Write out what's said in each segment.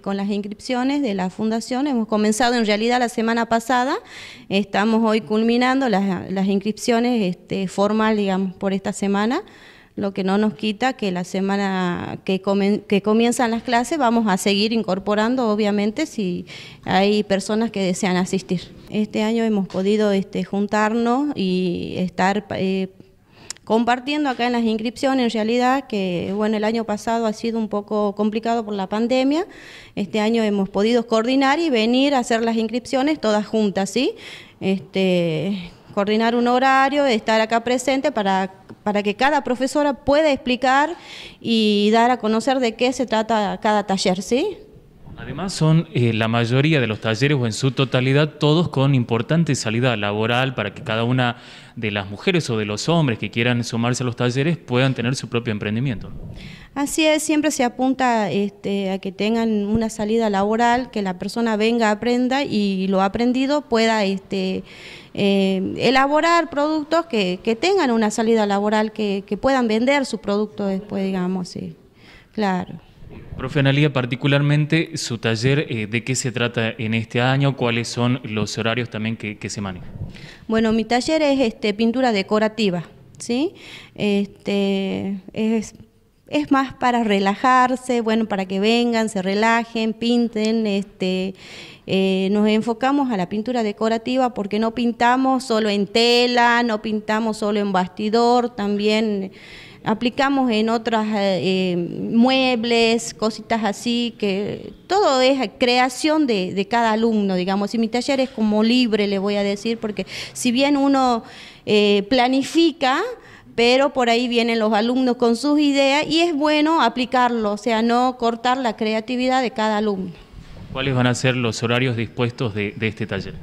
con las inscripciones de la fundación. Hemos comenzado en realidad la semana pasada, estamos hoy culminando las, inscripciones este, formal, digamos, por esta semana, lo que no nos quita que la semana que, comienzan las clases vamos a seguir incorporando, obviamente, si hay personas que desean asistir. Este año hemos podido este, juntarnos y estar... Eh, compartiendo acá en las inscripciones, en realidad, que bueno, el año pasado ha sido un poco complicado por la pandemia, este año hemos podido coordinar y venir a hacer las inscripciones todas juntas, ¿sí? Este, coordinar un horario, estar acá presente para, para que cada profesora pueda explicar y dar a conocer de qué se trata cada taller, ¿sí? Además son eh, la mayoría de los talleres o en su totalidad todos con importante salida laboral para que cada una de las mujeres o de los hombres que quieran sumarse a los talleres puedan tener su propio emprendimiento. Así es, siempre se apunta este, a que tengan una salida laboral, que la persona venga, aprenda y lo aprendido pueda este, eh, elaborar productos que, tengan una salida laboral, que, que puedan vender su producto después, digamos, sí. Claro. Profe particularmente su taller, eh, ¿de qué se trata en este año? ¿Cuáles son los horarios también que, se manejan? Bueno, mi taller es este, pintura decorativa, ¿sí? Este, es, más para relajarse, bueno, para que vengan, se relajen, pinten, este, eh, nos enfocamos a la pintura decorativa porque no pintamos solo en tela, no pintamos solo en bastidor, también aplicamos en otras eh, eh, muebles, cositas así, que todo es creación de, cada alumno, digamos. Y mi taller es como libre, le voy a decir, porque si bien uno eh, planifica, pero por ahí vienen los alumnos con sus ideas y es bueno aplicarlo, o sea, no cortar la creatividad de cada alumno. ¿Cuáles van a ser los horarios dispuestos de, de este taller?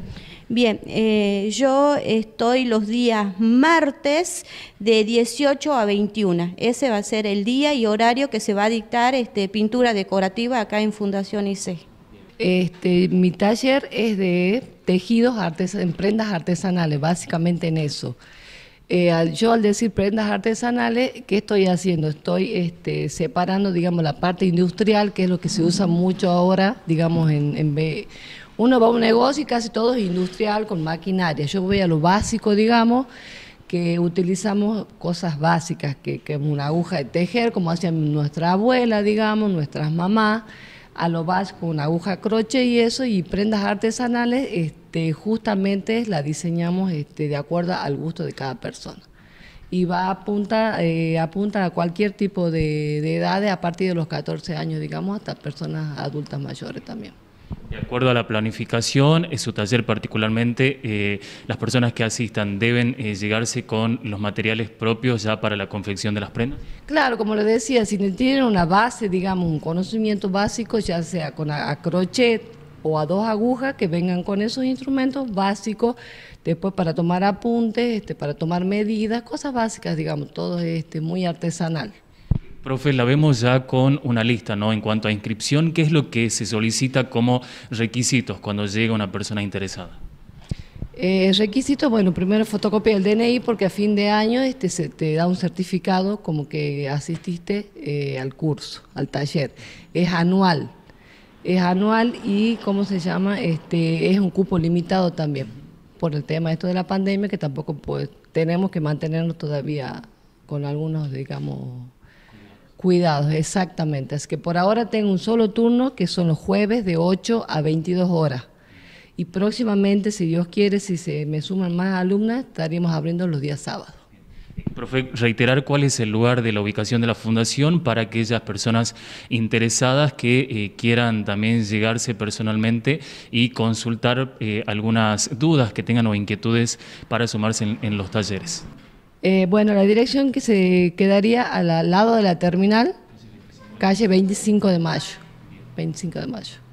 Bien, eh, yo estoy los días martes de 18 a 21. Ese va a ser el día y horario que se va a dictar este, pintura decorativa acá en Fundación IC. Este, mi taller es de tejidos, artes prendas artesanales, básicamente en eso. Eh, yo al decir prendas artesanales, ¿qué estoy haciendo? Estoy este, separando, digamos, la parte industrial, que es lo que se usa mucho ahora, digamos, en, en uno va a un negocio y casi todo es industrial con maquinaria. Yo voy a lo básico, digamos, que utilizamos cosas básicas, que, es una aguja de tejer, como hacían nuestra abuela, digamos, nuestras mamás, a lo básico, una aguja croche y eso, y prendas artesanales, este, justamente la diseñamos este, de acuerdo al gusto de cada persona y va apunta, eh, apunta a cualquier tipo de, de edades a partir de los 14 años, digamos, hasta personas adultas mayores también. De acuerdo a la planificación, en su taller particularmente, eh, las personas que asistan deben eh, llegarse con los materiales propios ya para la confección de las prendas. Claro, como le decía, si tienen una base, digamos, un conocimiento básico, ya sea con a, crochet o a dos agujas, que vengan con esos instrumentos básicos, después para tomar apuntes, este, para tomar medidas, cosas básicas, digamos, todo este, muy artesanal. Profe, la vemos ya con una lista, ¿no? En cuanto a inscripción, ¿qué es lo que se solicita como requisitos cuando llega una persona interesada? Eh, requisitos, bueno, primero fotocopia del DNI porque a fin de año este, se te da un certificado como que asististe eh, al curso, al taller. Es anual, es anual y, ¿cómo se llama? Este, es un cupo limitado también por el tema esto de la pandemia que tampoco pues, tenemos que mantenernos todavía con algunos, digamos, Cuidados, exactamente. Es que por ahora tengo un solo turno que son los jueves de 8 a 22 horas. Y próximamente, si Dios quiere, si se me suman más alumnas, estaríamos abriendo los días sábados. Profe, reiterar cuál es el lugar de la ubicación de la fundación para aquellas personas interesadas que eh, quieran también llegarse personalmente y consultar eh, algunas dudas que tengan o inquietudes para sumarse en los talleres. Eh, bueno, la dirección que se quedaría al lado de la terminal, calle 25 de mayo. 25 de mayo.